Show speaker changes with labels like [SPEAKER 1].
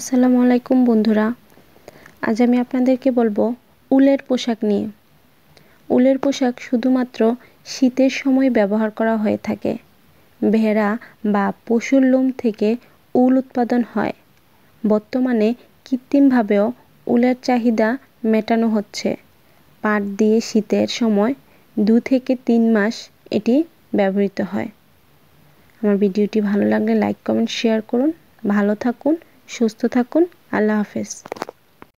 [SPEAKER 1] আসসালামু আলাইকুম বন্ধুরা আজ আমি আপনাদেরকে বলবো উলের পোশাক নিয়ে উলের পোশাক শুধুমাত্র শীতের সময় ব্যবহার করা হয়ে থাকে ভেড়া বা পশুর লোম থেকে উল উৎপাদন হয় বর্তমানে কৃত্রিমভাবেও উলের চাহিদা মেটানো হচ্ছে পাট দিয়ে শীতের সময় দু থেকে তিন মাস এটি ব্যবহৃত হয় আমার ভিডিওটি ভালো লাগলে লাইক কমেন্ট শেয়ার করুন ভালো থাকুন সুস্থ থাকুন আল্লাহ হাফেজ